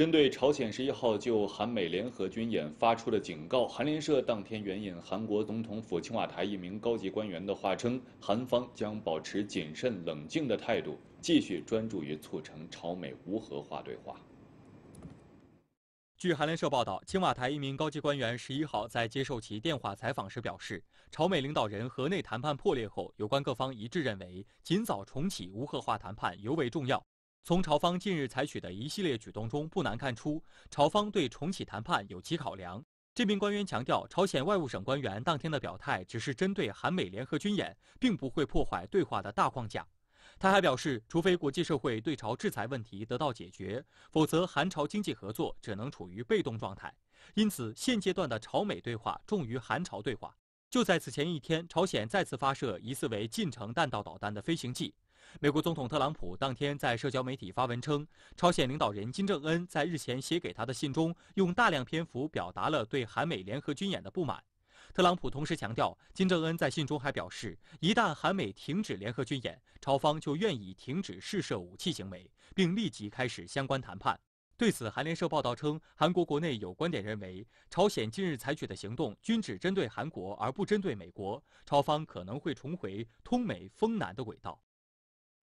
针对朝鲜十一号就韩美联合军演发出的警告，韩联社当天援引韩国总统府青瓦台一名高级官员的话称，韩方将保持谨慎冷静的态度，继续专注于促成朝美无核化对话。据韩联社报道，青瓦台一名高级官员十一号在接受其电话采访时表示，朝美领导人河内谈判破裂后，有关各方一致认为，尽早重启无核化谈判尤为重要。从朝方近日采取的一系列举动中，不难看出，朝方对重启谈判有其考量。这名官员强调，朝鲜外务省官员当天的表态只是针对韩美联合军演，并不会破坏对话的大框架。他还表示，除非国际社会对朝制裁问题得到解决，否则韩朝经济合作只能处于被动状态。因此，现阶段的朝美对话重于韩朝对话。就在此前一天，朝鲜再次发射疑似为近程弹道导弹的飞行器。美国总统特朗普当天在社交媒体发文称，朝鲜领导人金正恩在日前写给他的信中，用大量篇幅表达了对韩美联合军演的不满。特朗普同时强调，金正恩在信中还表示，一旦韩美停止联合军演，朝方就愿意停止试射武器行为，并立即开始相关谈判。对此，韩联社报道称，韩国国内有观点认为，朝鲜近日采取的行动均只针对韩国而不针对美国，朝方可能会重回通美丰南的轨道。